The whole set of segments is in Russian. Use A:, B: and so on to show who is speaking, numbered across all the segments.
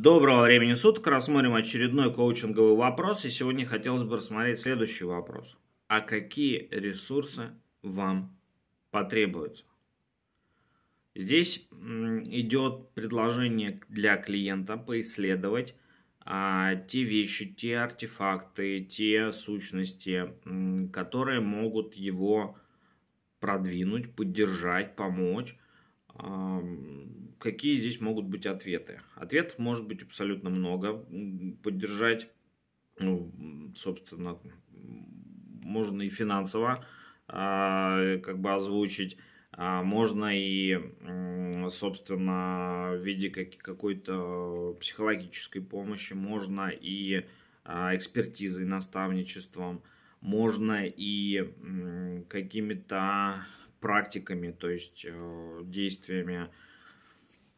A: Доброго времени суток. Рассмотрим очередной коучинговый вопрос. И сегодня хотелось бы рассмотреть следующий вопрос. А какие ресурсы вам потребуются? Здесь идет предложение для клиента поисследовать а, те вещи, те артефакты, те сущности, которые могут его продвинуть, поддержать, помочь Какие здесь могут быть ответы? Ответов может быть абсолютно много. Поддержать, ну, собственно, можно и финансово а, как бы озвучить, а, можно и, собственно, в виде какой-то психологической помощи, можно и а, экспертизой, наставничеством, можно и какими-то практиками, то есть э, действиями,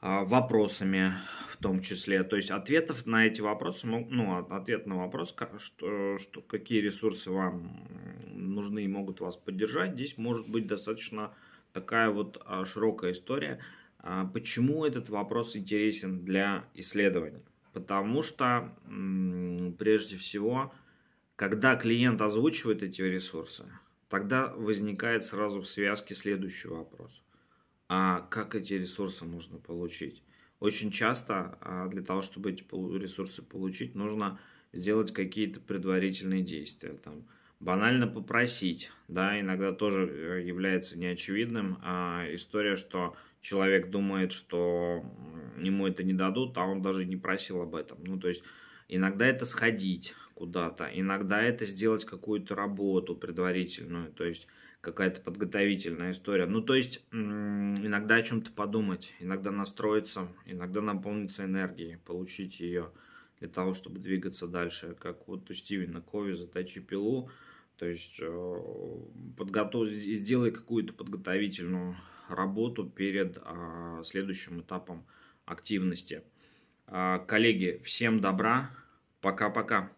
A: а, вопросами в том числе. То есть ответов на эти вопросы, ну, ответ на вопрос, что, что, какие ресурсы вам нужны и могут вас поддержать, здесь может быть достаточно такая вот а, широкая история. А, почему этот вопрос интересен для исследования? Потому что, прежде всего, когда клиент озвучивает эти ресурсы, Тогда возникает сразу в связке следующий вопрос. А как эти ресурсы можно получить? Очень часто а, для того, чтобы эти ресурсы получить, нужно сделать какие-то предварительные действия. Там, банально попросить, да, иногда тоже э, является неочевидным. А история, что человек думает, что ему это не дадут, а он даже не просил об этом. Ну, то есть Иногда это сходить куда-то, иногда это сделать какую-то работу предварительную, то есть какая-то подготовительная история. Ну, то есть иногда о чем-то подумать, иногда настроиться, иногда наполниться энергией, получить ее для того, чтобы двигаться дальше. Как вот у Стивена Кови «Заточи пилу», то есть э, подготовь, сделай какую-то подготовительную работу перед а, следующим этапом активности. А, коллеги, всем добра, Пока-пока.